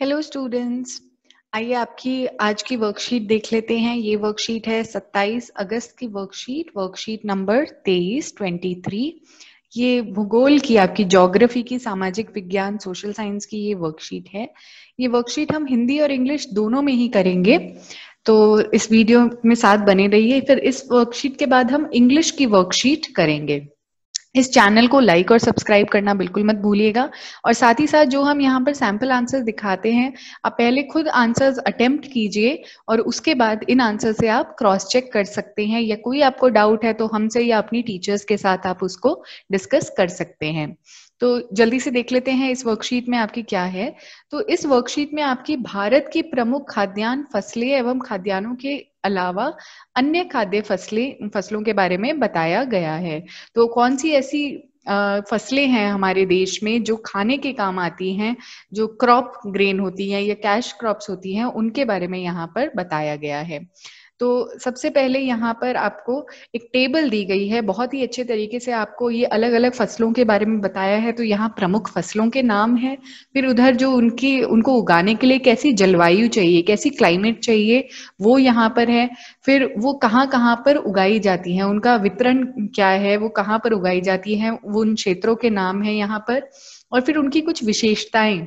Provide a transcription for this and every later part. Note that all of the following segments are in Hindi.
हेलो स्टूडेंट्स आइए आपकी आज की वर्कशीट देख लेते हैं ये वर्कशीट है 27 अगस्त की वर्कशीट वर्कशीट नंबर 23 23 ये भूगोल की आपकी ज्योग्राफी की सामाजिक विज्ञान सोशल साइंस की ये वर्कशीट है ये वर्कशीट हम हिंदी और इंग्लिश दोनों में ही करेंगे तो इस वीडियो में साथ बने रहिए फिर इस वर्कशीट के बाद हम इंग्लिश की वर्कशीट करेंगे इस चैनल को लाइक और सब्सक्राइब करना बिल्कुल मत भूलिएगा और साथ ही साथ जो हम यहाँ पर सैम्पल आंसर दिखाते हैं आप पहले खुद आंसर्स अटेम्प्ट कीजिए और उसके बाद इन आंसर से आप क्रॉस चेक कर सकते हैं या कोई आपको डाउट है तो हमसे या अपनी टीचर्स के साथ आप उसको डिस्कस कर सकते हैं तो जल्दी से देख लेते हैं इस वर्कशीट में आपकी क्या है तो इस वर्कशीट में आपकी भारत की प्रमुख खाद्यान्न फसलें एवं खाद्यान्नों के अलावा अन्य खाद्य फसलें फसलों के बारे में बताया गया है तो कौन सी ऐसी फसलें हैं हमारे देश में जो खाने के काम आती हैं जो क्रॉप ग्रेन होती हैं या कैश क्रॉप्स होती हैं उनके बारे में यहाँ पर बताया गया है तो सबसे पहले यहाँ पर आपको एक टेबल दी गई है बहुत ही अच्छे तरीके से आपको ये अलग अलग फसलों के बारे में बताया है तो यहाँ प्रमुख फसलों के नाम है फिर उधर जो उनकी उनको उगाने के लिए कैसी जलवायु चाहिए कैसी क्लाइमेट चाहिए वो यहाँ पर है फिर वो कहाँ कहाँ पर उगाई जाती है उनका वितरण क्या है वो कहाँ पर उगाई जाती है वो उन क्षेत्रों के नाम है यहाँ पर और फिर उनकी कुछ विशेषताएं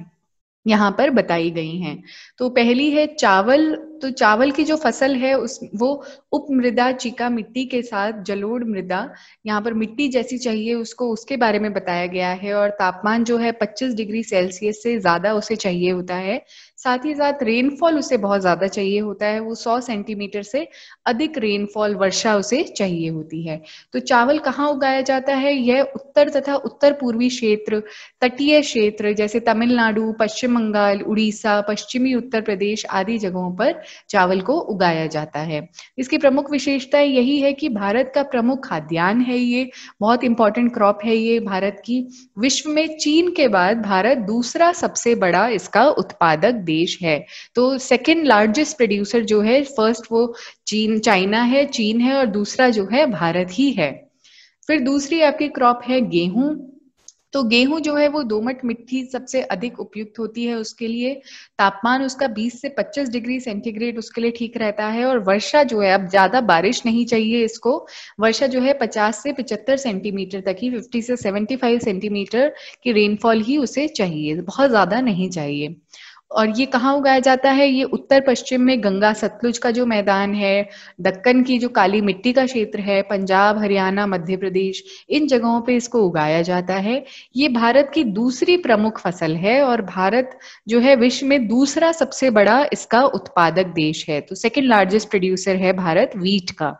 यहाँ पर बताई गई हैं तो पहली है चावल तो चावल की जो फसल है उस वो उप मृदा चिका मिट्टी के साथ जलोढ़ मृदा यहाँ पर मिट्टी जैसी चाहिए उसको उसके बारे में बताया गया है और तापमान जो है 25 डिग्री सेल्सियस से ज्यादा उसे चाहिए होता है साथ ही साथ रेनफॉल उसे बहुत ज्यादा चाहिए होता है वो 100 सेंटीमीटर से अधिक रेनफॉल वर्षा उसे चाहिए होती है तो चावल कहाँ उगाया जाता है यह उत्तर तथा उत्तर पूर्वी क्षेत्र तटीय क्षेत्र जैसे तमिलनाडु पश्चिम बंगाल उड़ीसा पश्चिमी उत्तर प्रदेश आदि जगहों पर चावल को उगाया जाता है इसकी प्रमुख विशेषता यही है कि भारत का प्रमुख खाद्यान्न है ये बहुत इंपॉर्टेंट क्रॉप है ये भारत की विश्व में चीन के बाद भारत दूसरा सबसे बड़ा इसका उत्पादक देश है तो सेकेंड लार्जेस्ट प्रोड्यूसर जो है फर्स्ट वो चीन चाइना है चीन है और दूसरा जो है भारत ही है फिर दूसरी आपकी क्रॉप है गेहूं तो गेहूं जो है वो दोमट मिट्टी सबसे अधिक उपयुक्त होती है उसके लिए तापमान उसका 20 से 25 डिग्री सेंटीग्रेड उसके लिए ठीक रहता है और वर्षा जो है अब ज्यादा बारिश नहीं चाहिए इसको वर्षा जो है 50 से 75 सेंटीमीटर तक ही 50 से 75 सेंटीमीटर की रेनफॉल ही उसे चाहिए बहुत ज्यादा नहीं चाहिए और ये कहाँ उगाया जाता है ये उत्तर पश्चिम में गंगा सतलुज का जो मैदान है दक्कन की जो काली मिट्टी का क्षेत्र है पंजाब हरियाणा मध्य प्रदेश इन जगहों पे इसको उगाया जाता है ये भारत की दूसरी प्रमुख फसल है और भारत जो है विश्व में दूसरा सबसे बड़ा इसका उत्पादक देश है तो सेकेंड लार्जेस्ट प्रोड्यूसर है भारत वीट का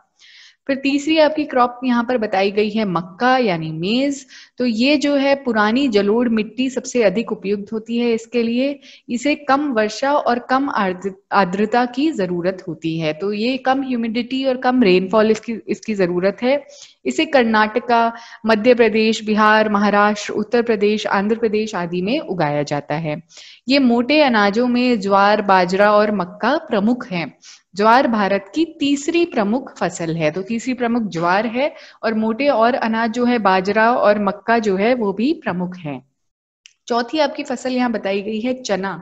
फिर तीसरी आपकी क्रॉप यहाँ पर बताई गई है मक्का यानी मेज तो ये जो है पुरानी जलोड़ मिट्टी सबसे अधिक उपयुक्त होती है इसके लिए इसे कम वर्षा और कम आर्द्रता की जरूरत होती है तो ये कम ह्यूमिडिटी और कम रेनफॉल इसकी इसकी जरूरत है इसे कर्नाटका मध्य प्रदेश बिहार महाराष्ट्र उत्तर प्रदेश आंध्र प्रदेश आदि में उगाया जाता है ये मोटे अनाजों में ज्वार बाजरा और मक्का प्रमुख हैं ज्वार भारत की तीसरी प्रमुख फसल है तो तीसरी प्रमुख ज्वार है और मोटे और अनाज जो है बाजरा और मक्का जो है वो भी प्रमुख है चौथी आपकी फसल यहाँ बताई गई है चना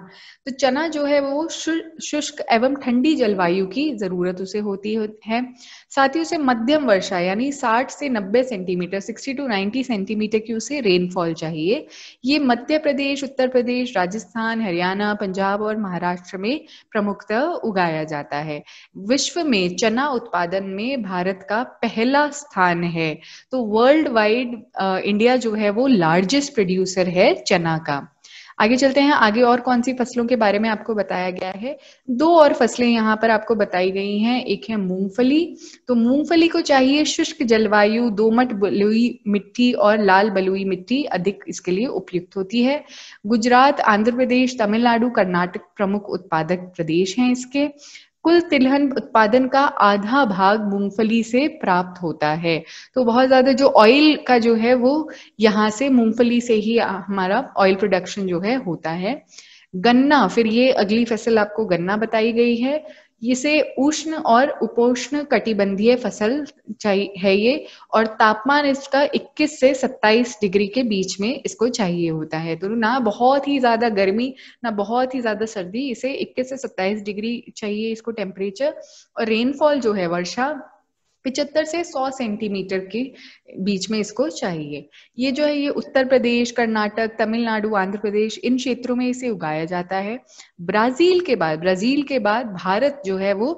तो चना जो है वो शुष्क एवं ठंडी जलवायु की जरूरत उसे होती है साथ ही उसे मध्यम वर्षा यानी 60 से 90 सेंटीमीटर 60 टू 90 सेंटीमीटर की उसे रेनफॉल चाहिए ये मध्य प्रदेश उत्तर प्रदेश राजस्थान हरियाणा पंजाब और महाराष्ट्र में प्रमुखतः उगाया जाता है विश्व में चना उत्पादन में भारत का पहला स्थान है तो वर्ल्ड वाइड इंडिया जो है वो लार्जेस्ट प्रोड्यूसर है चना का आगे चलते हैं आगे और कौन सी फसलों के बारे में आपको बताया गया है दो और फसलें यहाँ पर आपको बताई गई हैं एक है मूंगफली तो मूंगफली को चाहिए शुष्क जलवायु दोमट बलुई मिट्टी और लाल बलुई मिट्टी अधिक इसके लिए उपयुक्त होती है गुजरात आंध्र प्रदेश तमिलनाडु कर्नाटक प्रमुख उत्पादक प्रदेश हैं इसके कुल तिलहन उत्पादन का आधा भाग मूंगफली से प्राप्त होता है तो बहुत ज्यादा जो ऑयल का जो है वो यहाँ से मूंगफली से ही हमारा ऑयल प्रोडक्शन जो है होता है गन्ना फिर ये अगली फसल आपको गन्ना बताई गई है इसे उष्ण और उपोष्ण कटिबंधीय फसल चाहिए है ये और तापमान इसका 21 से 27 डिग्री के बीच में इसको चाहिए होता है तो ना बहुत ही ज्यादा गर्मी ना बहुत ही ज्यादा सर्दी इसे 21 से 27 डिग्री चाहिए इसको टेम्परेचर और रेनफॉल जो है वर्षा पिचहत्तर से सौ सेंटीमीटर के बीच में इसको चाहिए ये जो है ये उत्तर प्रदेश कर्नाटक तमिलनाडु आंध्र प्रदेश इन क्षेत्रों में इसे उगाया जाता है ब्राजील के बाद ब्राजील के बाद भारत जो है वो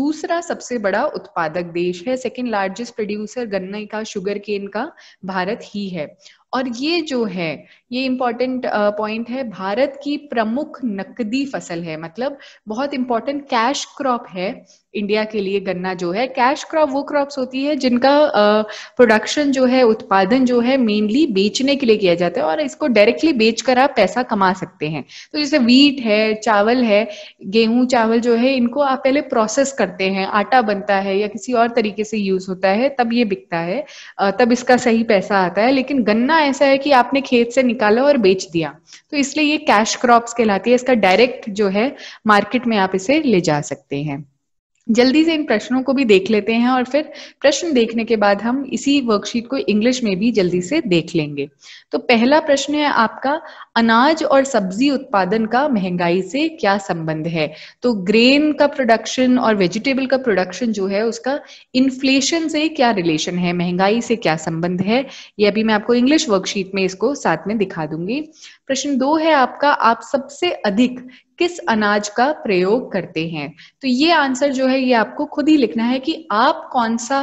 दूसरा सबसे बड़ा उत्पादक देश है सेकेंड लार्जेस्ट प्रोड्यूसर गन्ने का शुगर केन का भारत ही है और ये जो है ये इम्पॉर्टेंट पॉइंट है भारत की प्रमुख नकदी फसल है मतलब बहुत इंपॉर्टेंट कैश क्रॉप है इंडिया के लिए गन्ना जो है कैश क्रॉप वो क्रॉप्स होती है जिनका प्रोडक्शन जो है उत्पादन जो है मेनली बेचने के लिए किया जाता है और इसको डायरेक्टली बेचकर आप पैसा कमा सकते हैं तो जैसे वीट है चावल है गेहूं चावल जो है इनको आप पहले प्रोसेस करते हैं आटा बनता है या किसी और तरीके से यूज होता है तब ये बिकता है तब इसका सही पैसा आता है लेकिन गन्ना ना ऐसा है कि आपने खेत से निकाला और बेच दिया तो इसलिए ये कैश क्रॉप्स कहलाती है इसका डायरेक्ट जो है मार्केट में आप इसे ले जा सकते हैं जल्दी से इन प्रश्नों को भी देख लेते हैं और फिर प्रश्न देखने के बाद हम इसी वर्कशीट को इंग्लिश में भी जल्दी से देख लेंगे तो पहला प्रश्न है आपका अनाज और सब्जी उत्पादन का महंगाई से क्या संबंध है तो ग्रेन का प्रोडक्शन और वेजिटेबल का प्रोडक्शन जो है उसका इन्फ्लेशन से क्या रिलेशन है महंगाई से क्या संबंध है ये अभी मैं आपको इंग्लिश वर्कशीट में इसको साथ में दिखा दूंगी प्रश्न दो है आपका आप सबसे अधिक किस अनाज का प्रयोग करते हैं तो ये आंसर जो है ये आपको खुद ही लिखना है कि आप कौन सा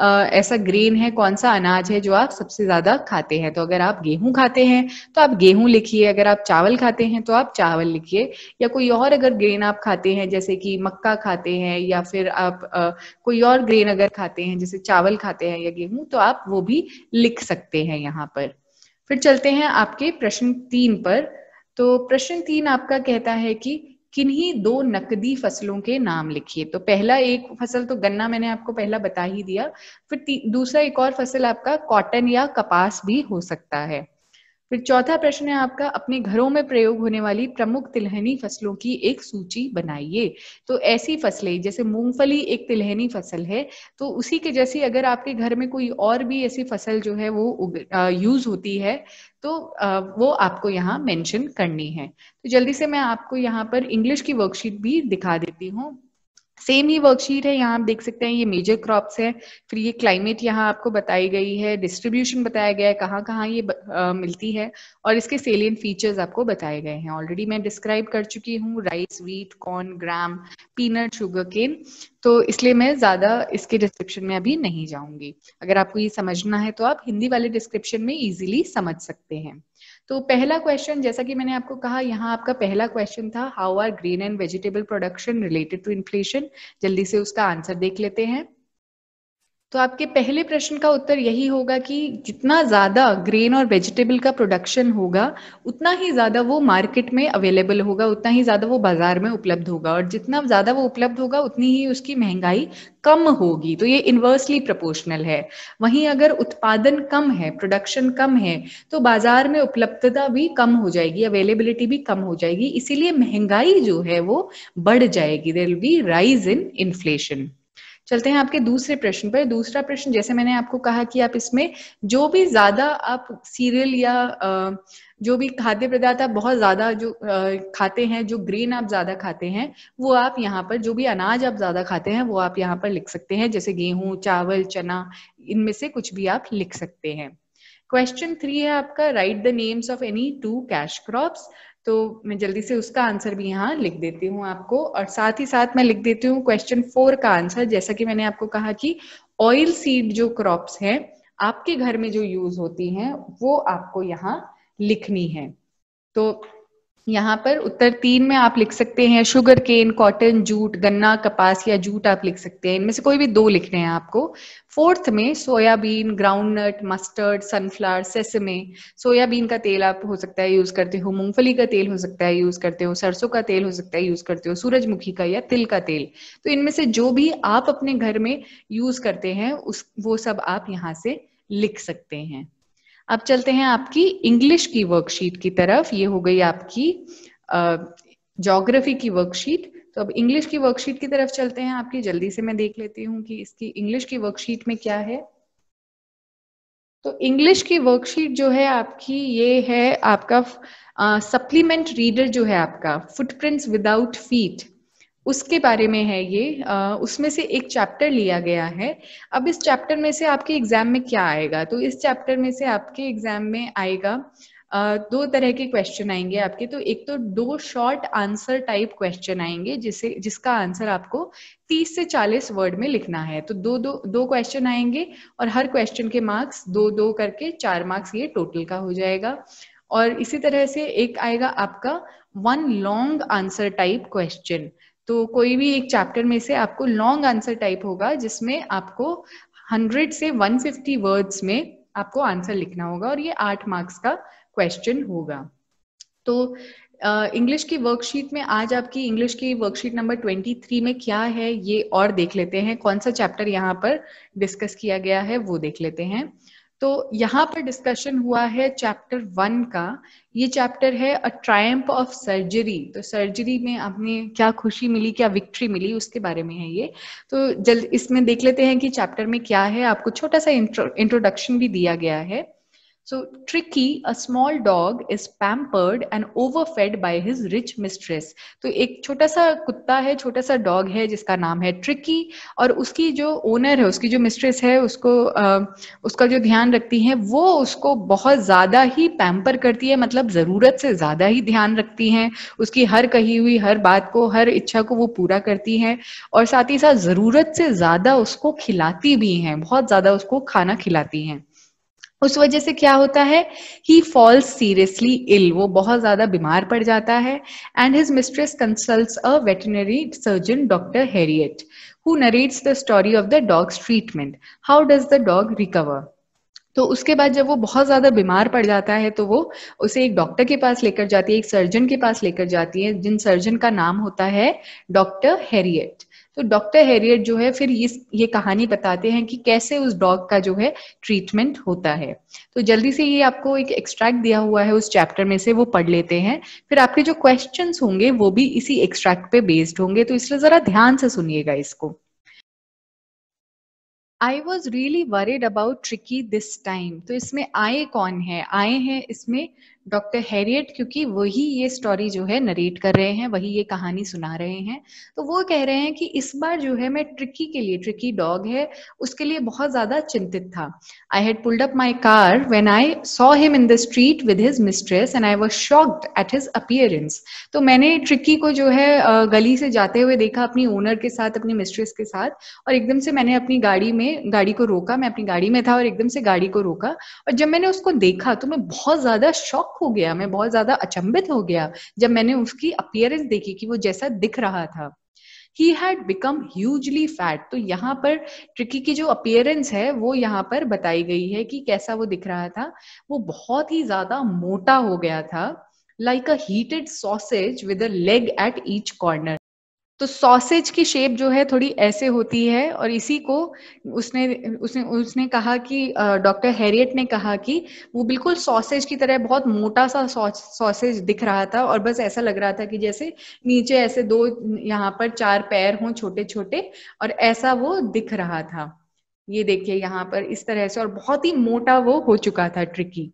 आ, ऐसा ग्रेन है कौन सा अनाज है जो आप सबसे ज्यादा खाते हैं तो अगर आप गेहूं खाते हैं तो आप गेहूं लिखिए अगर आप चावल खाते हैं तो आप चावल लिखिए या कोई और अगर ग्रेन आप खाते हैं जैसे कि मक्का खाते हैं या फिर आप आ, कोई और ग्रेन अगर खाते हैं जैसे चावल खाते हैं या गेहूं तो आप वो भी लिख सकते हैं यहाँ पर फिर चलते हैं आपके प्रश्न तीन पर तो प्रश्न तीन आपका कहता है कि किन्हीं दो नकदी फसलों के नाम लिखिए तो पहला एक फसल तो गन्ना मैंने आपको पहला बता ही दिया फिर दूसरा एक और फसल आपका कॉटन या कपास भी हो सकता है फिर चौथा प्रश्न है आपका अपने घरों में प्रयोग होने वाली प्रमुख तिलहनी फसलों की एक सूची बनाइए तो ऐसी फसलें जैसे मूंगफली एक तिलहनी फसल है तो उसी के जैसी अगर आपके घर में कोई और भी ऐसी फसल जो है वो यूज होती है तो वो आपको यहाँ मेंशन करनी है तो जल्दी से मैं आपको यहाँ पर इंग्लिश की वर्कशीट भी दिखा देती हूँ सेम ही वर्कशीट है यहाँ आप देख सकते हैं ये मेजर क्रॉप्स है फिर ये क्लाइमेट यहाँ आपको बताई गई है डिस्ट्रीब्यूशन बताया गया है कहाँ कहाँ ये ब, आ, मिलती है और इसके सेलियंट फीचर्स आपको बताए गए हैं ऑलरेडी मैं डिस्क्राइब कर चुकी हूँ rice wheat corn gram peanut sugar cane तो इसलिए मैं ज्यादा इसके डिस्क्रिप्शन में अभी नहीं जाऊंगी अगर आपको ये समझना है तो आप हिंदी वाले डिस्क्रिप्शन में इजिली समझ सकते हैं तो पहला क्वेश्चन जैसा कि मैंने आपको कहा यहाँ आपका पहला क्वेश्चन था how are green and vegetable production related to inflation जल्दी से उसका आंसर देख लेते हैं तो आपके पहले प्रश्न का उत्तर यही होगा कि जितना ज़्यादा ग्रेन और वेजिटेबल का प्रोडक्शन होगा उतना ही ज़्यादा वो मार्केट में अवेलेबल होगा उतना ही ज़्यादा वो बाजार में उपलब्ध होगा और जितना ज़्यादा वो उपलब्ध होगा उतनी ही उसकी महंगाई कम होगी तो ये इन्वर्सली प्रपोर्शनल है वहीं अगर उत्पादन कम है प्रोडक्शन कम है तो बाजार में उपलब्धता भी कम हो जाएगी अवेलेबिलिटी भी कम हो जाएगी इसीलिए महंगाई जो है वो बढ़ जाएगी there will be rise in inflation चलते हैं आपके दूसरे प्रश्न पर दूसरा प्रश्न जैसे मैंने आपको कहा कि आप इसमें जो भी ज्यादा आप सीरियल या जो भी खाद्य पदार्थ आप बहुत ज्यादा जो खाते हैं जो ग्रेन आप ज्यादा खाते हैं वो आप यहाँ पर जो भी अनाज आप ज्यादा खाते हैं वो आप यहाँ पर लिख सकते हैं जैसे गेहूं चावल चना इनमें से कुछ भी आप लिख सकते हैं क्वेश्चन थ्री है आपका write the names of any two cash crops तो मैं जल्दी से उसका आंसर भी यहाँ लिख देती हूँ आपको और साथ ही साथ मैं लिख देती हूँ क्वेश्चन फोर का आंसर जैसा कि मैंने आपको कहा कि ऑयल सीड जो क्रॉप्स हैं आपके घर में जो यूज होती हैं वो आपको यहाँ लिखनी है तो यहाँ पर उत्तर तीन में आप लिख सकते हैं शुगर केन कॉटन जूट गन्ना कपास या जूट आप लिख सकते हैं इनमें से कोई भी दो लिख रहे हैं आपको फोर्थ में soybean groundnut mustard sunflower sesame soybean का तेल आप हो सकता है यूज करते हो मूंगफली का तेल हो सकता है यूज करते हो सरसों का तेल हो सकता है यूज करते हो सूरजमुखी का या तिल का तेल तो इनमें से जो भी आप अपने घर में यूज करते हैं उस वो सब आप यहाँ से लिख सकते हैं अब चलते हैं आपकी इंग्लिश की वर्कशीट की तरफ ये हो गई आपकी जोग्राफी की वर्कशीट तो अब इंग्लिश की वर्कशीट की तरफ चलते हैं आपकी जल्दी से मैं देख लेती हूँ कि इसकी इंग्लिश की वर्कशीट में क्या है तो इंग्लिश की वर्कशीट जो है आपकी ये है आपका सप्लीमेंट रीडर जो है आपका फुटप्रिंट्स विदाउट फीट उसके बारे में है ये उसमें से एक चैप्टर लिया गया है अब इस चैप्टर में से आपके एग्जाम में क्या आएगा तो इस चैप्टर में से आपके एग्जाम में आएगा दो तरह के क्वेश्चन आएंगे आपके तो एक तो दो शॉर्ट आंसर टाइप क्वेश्चन आएंगे जिसे जिसका आंसर आपको 30 से 40 वर्ड में लिखना है तो दो दो दो क्वेश्चन आएंगे और हर क्वेश्चन के मार्क्स दो दो करके चार मार्क्स ये टोटल का हो जाएगा और इसी तरह से एक आएगा आपका one long answer type question तो कोई भी एक चैप्टर में से आपको लॉन्ग आंसर टाइप होगा जिसमें आपको 100 से 150 वर्ड्स में आपको आंसर लिखना होगा और ये आठ मार्क्स का क्वेश्चन होगा तो इंग्लिश uh, की वर्कशीट में आज आपकी इंग्लिश की वर्कशीट नंबर 23 में क्या है ये और देख लेते हैं कौन सा चैप्टर यहाँ पर डिस्कस किया गया है वो देख लेते हैं uh, तो यहाँ पर डिस्कशन हुआ है चैप्टर वन का ये चैप्टर है अ ट्रायम्प ऑफ सर्जरी तो सर्जरी में आपने क्या खुशी मिली क्या विक्ट्री मिली उसके बारे में है ये तो जल्द इसमें देख लेते हैं कि चैप्टर में क्या है आपको छोटा सा इंट्रोडक्शन भी दिया गया है So, Tricky, a small dog, is pampered and overfed by his rich mistress. तो एक छोटा सा कुत्ता है छोटा सा डॉग है जिसका नाम है ट्रिकी और उसकी जो ओनर है उसकी जो मिस्ट्रेस है उसको उसका जो ध्यान रखती है वो उसको बहुत ज़्यादा ही पैम्पर करती है मतलब ज़रूरत से ज़्यादा ही ध्यान रखती हैं उसकी हर कही हुई हर बात को हर इच्छा को वो पूरा करती हैं और साथ ही साथ ज़रूरत से ज़्यादा उसको खिलाती भी हैं बहुत ज़्यादा उसको खाना खिलाती हैं उस वजह से क्या होता है ही फॉल्स सीरियसली इल वो बहुत ज्यादा बीमार पड़ जाता है and his mistress consult a veterinary surgeon doctor Herriot who narrates the story of the dog's treatment how does the dog recover तो उसके बाद जब वो बहुत ज्यादा बीमार पड़ जाता है तो वो उसे एक डॉक्टर के पास लेकर जाती है एक सर्जन के पास लेकर जाती है जिन सर्जन का नाम होता है डॉक्टर हेरियट तो डॉक्टर हैरियट जो है फिर ये ये कहानी बताते हैं कि कैसे उस डॉग का जो है ट्रीटमेंट होता है तो जल्दी से ये आपको एक एक्सट्रैक्ट दिया हुआ है उस चैप्टर में से वो पढ़ लेते हैं फिर आपके जो क्वेश्चन होंगे वो भी इसी एक्सट्रैक्ट पे बेस्ड होंगे तो इसलिए जरा ध्यान से सुनिएगा इसको I was really worried about Tricki this time तो इसमें आए कौन है आए हैं इसमें डॉक्टर हैरियट क्योंकि वही ये स्टोरी जो है नरेट कर रहे हैं वही ये कहानी सुना रहे हैं तो वो कह रहे हैं कि इस बार जो है मैं ट्रिकी के लिए ट्रिकी डॉग है उसके लिए बहुत ज्यादा चिंतित था I had pulled up my car when I saw him in the street with his mistress and I was shocked at his appearance तो मैंने ट्रिकी को जो है गली से जाते हुए देखा अपनी ओनर के साथ अपनी मिस्ट्रेस के साथ और एकदम से मैंने अपनी गाड़ी में गाड़ी को रोका मैं अपनी गाड़ी में था और एकदम से गाड़ी को रोका और जब मैंने उसको देखा तो मैं बहुत ज्यादा शॉक हो गया मैं बहुत ज्यादा अचंभित हो गया जब मैंने उसकी अपियरेंस देखी कि वो जैसा दिख रहा था he had become hugely fat तो यहाँ पर ट्रिकी की जो अपियरेंस है वो यहाँ पर बताई गई है कि कैसा वो दिख रहा था वो बहुत ही ज्यादा मोटा हो गया था like a heated sausage with a leg at each corner तो सॉसेज की शेप जो है थोड़ी ऐसे होती है और इसी को उसने उसने उसने कहा कि डॉक्टर हैरियट ने कहा कि वो बिल्कुल सॉसेज की तरह बहुत मोटा सा सॉसेज दिख रहा था और बस ऐसा लग रहा था कि जैसे नीचे ऐसे दो यहाँ पर चार पैर हों छोटे छोटे और ऐसा वो दिख रहा था ये देखिए यहाँ पर इस तरह से और बहुत ही मोटा वो हो चुका था ट्रिकी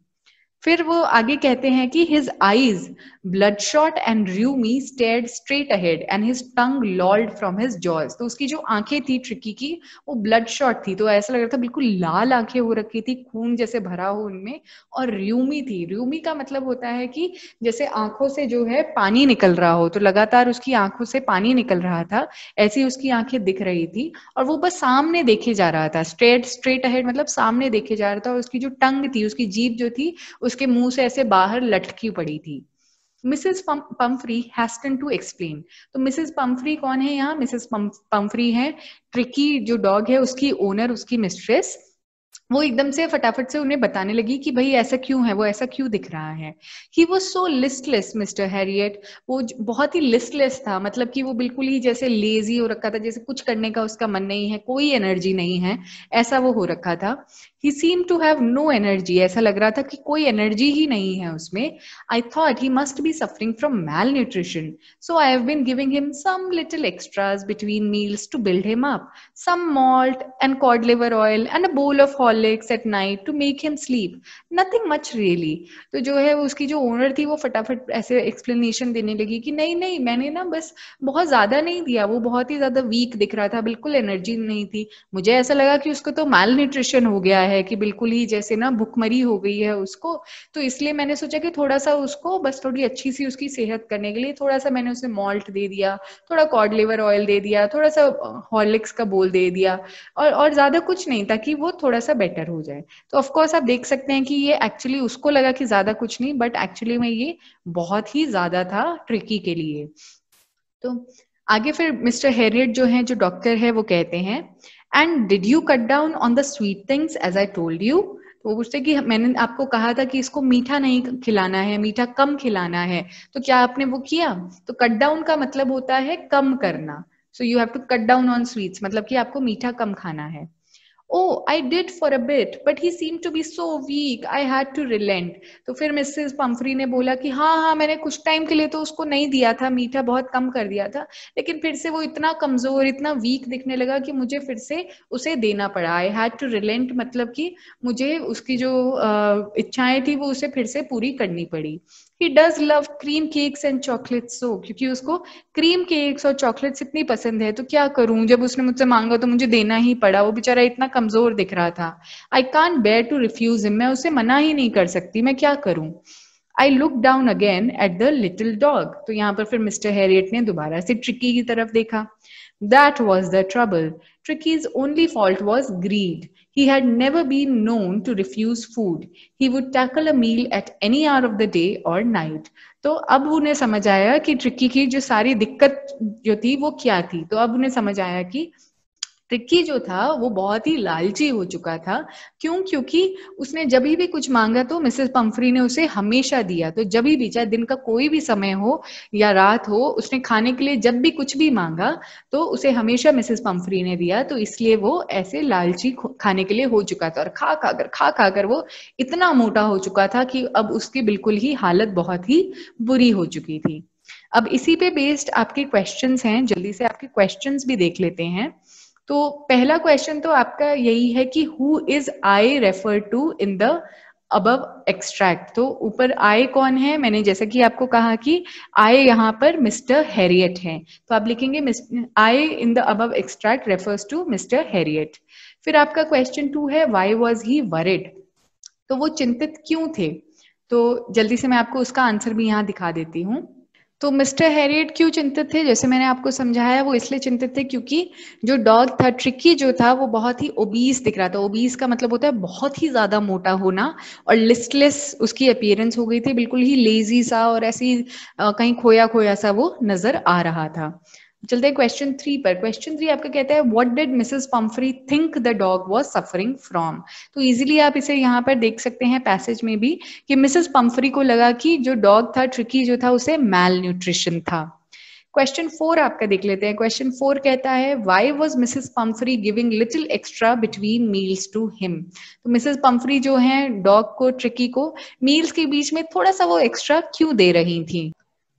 फिर वो आगे कहते हैं कि his eyes bloodshot and rheumy stared straight ahead and his tongue lolled from his jaws तो उसकी जो आंखें थी ट्रिकी की वो ब्लड शॉट थी तो ऐसा लग रहा था बिल्कुल लाल आंखें हो रखी थी खून जैसे भरा हो उनमें और र्यूमी थी र्यूमी का मतलब होता है कि जैसे आंखों से जो है पानी निकल रहा हो तो लगातार उसकी आंखों से पानी निकल रहा था ऐसी उसकी आंखें दिख रही थी और वो बस सामने देखे जा रहा था स्ट्रेट स्ट्रेट अहेड मतलब सामने देखे जा रहा था और उसकी जो टंग थी उसकी जीप जो थी उसके मुंह से ऐसे बाहर लटकी पड़ी थी Mrs Pumphrey hasten to explain तो मिसेस पम्फ्री कौन है यहाँ मिसेस पम्फ्री है ट्रिकी जो डॉग है उसकी ओनर उसकी मिस्ट्रेस वो एकदम से फटाफट से उन्हें बताने लगी कि भाई ऐसा क्यों है वो ऐसा क्यों दिख रहा है ही वो सो लिस्टलेस मिस्टर हैरियट वो बहुत ही लिस्टलेस था मतलब कि वो बिल्कुल ही जैसे लेजी हो रखा था जैसे कुछ करने का उसका मन नहीं है कोई एनर्जी नहीं है ऐसा वो हो रखा था he seem to have no energy ऐसा लग रहा था कि कोई एनर्जी ही नहीं है उसमें I thought he must be suffering from malnutrition so I have been giving him some little extras between meals to build him up some malt and cod liver oil and a bowl of Horlicks at night to make him sleep nothing much really तो जो है उसकी जो ओनर थी वो फटाफट ऐसे एक्सप्लेनेशन देने लगी कि नहीं नहीं मैंने ना बस बहुत ज्यादा नहीं दिया वो बहुत ही ज्यादा वीक दिख रहा था बिल्कुल एनर्जी नहीं थी मुझे ऐसा लगा कि उसको तो मैल न्यूट्रिशन हो गया है है कि बिल्कुल ही जैसे ना भुखमरी हो गई है उसको तो इसलिए मैंने सोचा कि थोड़ा सा उसको बस थोड़ी अच्छी सी उसकी सेहत करने के लिए थोड़ा सा मैंने उसे मॉल्ट दे दिया थोड़ा कॉड लेवर ऑयल दे दिया थोड़ा सा हॉर्लिक्स का बोल दे दिया और और ज्यादा कुछ नहीं ताकि वो थोड़ा सा बेटर हो जाए तो ऑफकोर्स आप देख सकते हैं कि ये एक्चुअली उसको लगा कि ज्यादा कुछ नहीं बट एक्चुअली में ये बहुत ही ज्यादा था ट्रिकी के लिए तो आगे फिर मिस्टर हेरियट जो हैं जो डॉक्टर है वो कहते हैं and did you cut down on the sweet things as I told you वो पूछते कि मैंने आपको कहा था कि इसको मीठा नहीं खिलाना है मीठा कम खिलाना है तो क्या आपने वो किया तो कट डाउन का मतलब होता है कम करना so you have to cut down on sweets मतलब कि आपको मीठा कम खाना है oh I did for a bit but he seem to be so weak I had to relent तो फिर मिसेस पम्फरी ने बोला कि हाँ हाँ मैंने कुछ टाइम के लिए तो उसको नहीं दिया था मीठा बहुत कम कर दिया था लेकिन फिर से वो इतना कमजोर इतना वीक दिखने लगा कि मुझे फिर से उसे देना पड़ा आई हैड टू रिलेंट मतलब कि मुझे उसकी जो इच्छाएं थी वो उसे फिर से पूरी करनी पड़ी he does love cream cakes and chocolates so क्योंकि उसको क्रीम केक्स और चॉकलेट्स इतनी पसंद है तो क्या करूं जब उसने मुझसे मांगा तो मुझे देना ही पड़ा वो बेचारा इतना कमजोर दिख रहा था I can't bear to refuse him मैं उसे मना ही नहीं कर सकती मैं क्या करूं I look down again at the little dog तो यहाँ पर फिर मिस्टर हैरियट ने दोबारा से ट्रिकी की तरफ देखा that was the trouble Tricki's only fault was greed He had never been known to refuse food. He would tackle a meal at any hour of the day or night. तो अब उन्हें समझ आया कि ट्रिकी की जो सारी दिक्कत जो थी वो क्या थी तो अब उन्हें समझ आया कि टिक्की जो था वो बहुत ही लालची हो चुका था क्यों क्योंकि उसने जब भी कुछ मांगा तो मिसेस पंफरी ने उसे हमेशा दिया तो जब भी चाहे दिन का कोई भी समय हो या रात हो उसने खाने के लिए जब भी कुछ भी मांगा तो उसे हमेशा मिसेस पंफरी ने दिया तो इसलिए वो ऐसे लालची खाने के लिए हो चुका था और खा खाकर खा खाकर वो इतना मोटा हो चुका था कि अब उसकी बिल्कुल ही हालत बहुत ही बुरी हो चुकी थी अब इसी पे बेस्ड आपके क्वेश्चंस हैं जल्दी से आपके क्वेश्चंस भी देख लेते हैं तो पहला क्वेश्चन तो आपका यही है कि who is I refer to in the above extract तो ऊपर आय कौन है मैंने जैसा कि आपको कहा कि आय यहाँ पर मिस्टर हैरियट हैं तो आप लिखेंगे I in the above extract refers to Mr Herriot फिर आपका क्वेश्चन टू है वाई वॉज ही वरिड तो वो चिंतित क्यों थे तो जल्दी से मैं आपको उसका आंसर भी यहाँ दिखा देती हूँ तो मिस्टर हैरियट क्यों चिंतित थे जैसे मैंने आपको समझाया वो इसलिए चिंतित थे क्योंकि जो डॉग था ट्रिकी जो था वो बहुत ही ओबीस दिख रहा था ओबीस का मतलब होता है बहुत ही ज्यादा मोटा होना और लिस्टलेस उसकी अपियरेंस हो गई थी बिल्कुल ही लेजी सा और ऐसी कहीं खोया खोया सा वो नजर आ रहा था चलते हैं क्वेश्चन थ्री पर क्वेश्चन थ्री आपका कहता है what did Mrs Pumphrey think the dog was suffering from तो इजीली आप इसे यहाँ पर देख सकते हैं पैसेज में भी कि मिसेस पम्फरी को लगा कि जो डॉग था ट्रिकी जो था उसे मैल न्यूट्रिशन था क्वेश्चन फोर आपका देख लेते हैं क्वेश्चन फोर कहता है why was Mrs Pumphrey giving little extra between meals to him तो मिसेस पम्फरी जो है डॉग को ट्रिकी को मील्स के बीच में थोड़ा सा वो एक्स्ट्रा क्यों दे रही थी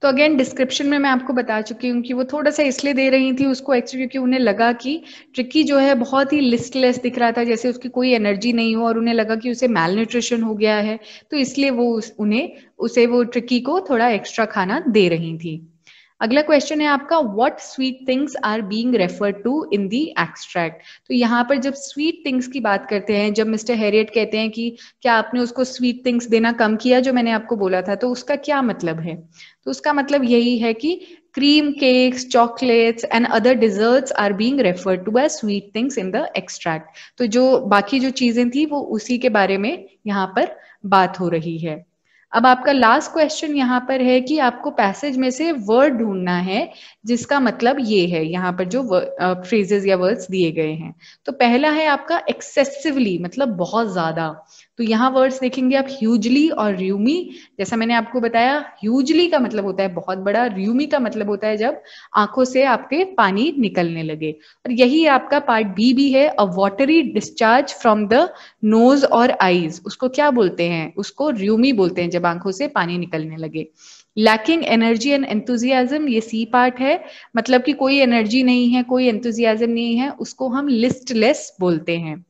तो अगेन डिस्क्रिप्शन में मैं आपको बता चुकी हूँ कि वो थोड़ा सा इसलिए दे रही थी उसको एक्चुअली क्योंकि उन्हें लगा कि ट्रिकी जो है बहुत ही लिस्टलेस दिख रहा था जैसे उसकी कोई एनर्जी नहीं हो और उन्हें लगा कि उसे मेल न्यूट्रिशन हो गया है तो इसलिए वो उन्हें उसे वो ट्रिकी को थोड़ा एक्स्ट्रा खाना दे रही थी अगला क्वेश्चन है आपका what sweet things are being referred to in the extract तो यहाँ पर जब स्वीट थिंग्स की बात करते हैं जब मिस्टर हैरियट कहते हैं कि क्या आपने उसको स्वीट थिंग्स देना कम किया जो मैंने आपको बोला था तो उसका क्या मतलब है तो उसका मतलब यही है कि cream cakes chocolates and other desserts are being referred to by sweet things in the extract तो जो बाकी जो चीजें थी वो उसी के बारे में यहाँ पर बात हो रही है अब आपका लास्ट क्वेश्चन यहाँ पर है कि आपको पैसेज में से वर्ड ढूंढना है जिसका मतलब ये है यहाँ पर जो फ्रेजेस या वर्ड्स दिए गए हैं तो पहला है आपका एक्सेसिवली मतलब बहुत ज्यादा तो यहाँ वर्ड्स देखेंगे आप ह्यूजली और र्यूमी जैसा मैंने आपको बताया ह्यूजली का मतलब होता है बहुत बड़ा र्यूमी का मतलब होता है जब आंखों से आपके पानी निकलने लगे और यही आपका पार्ट बी भी है a watery discharge from the nose और आईज उसको क्या बोलते हैं उसको र्यूमी बोलते हैं जब आंखों से पानी निकलने लगे लैकिंग एनर्जी एंड एंथुजियाजम ये सी पार्ट है मतलब कि कोई एनर्जी नहीं है कोई एंथुजियाजम नहीं है उसको हम लिस्टलेस बोलते हैं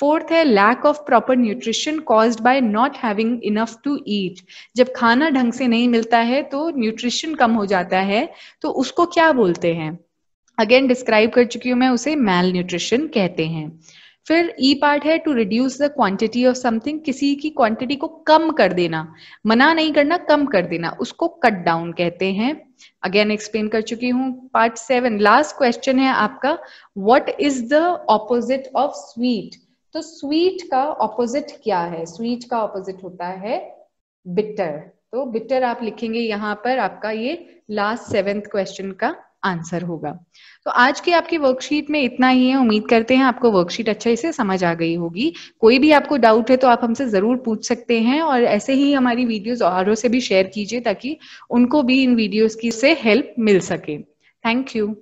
फोर्थ है lack of proper nutrition caused by not having enough to eat जब खाना ढंग से नहीं मिलता है तो न्यूट्रिशन कम हो जाता है तो उसको क्या बोलते हैं अगेन डिस्क्राइब कर चुकी हूँ मैं उसे मैल न्यूट्रिशन कहते हैं फिर ई e पार्ट है to reduce the quantity of something किसी की क्वांटिटी को कम कर देना मना नहीं करना कम कर देना उसको कट डाउन कहते हैं अगेन एक्सप्लेन कर चुकी हूँ पार्ट सेवन लास्ट क्वेश्चन है आपका what is the opposite of sweet तो स्वीट का ऑपोजिट क्या है स्वीट का ऑपोजिट होता है बिटर तो बिटर आप लिखेंगे यहां पर आपका ये लास्ट सेवेंथ क्वेश्चन का आंसर होगा तो आज की आपकी वर्कशीट में इतना ही है उम्मीद करते हैं आपको वर्कशीट अच्छे से समझ आ गई होगी कोई भी आपको डाउट है तो आप हमसे जरूर पूछ सकते हैं और ऐसे ही हमारी वीडियोस औरों से भी शेयर कीजिए ताकि उनको भी इन वीडियोस की से हेल्प मिल सके थैंक यू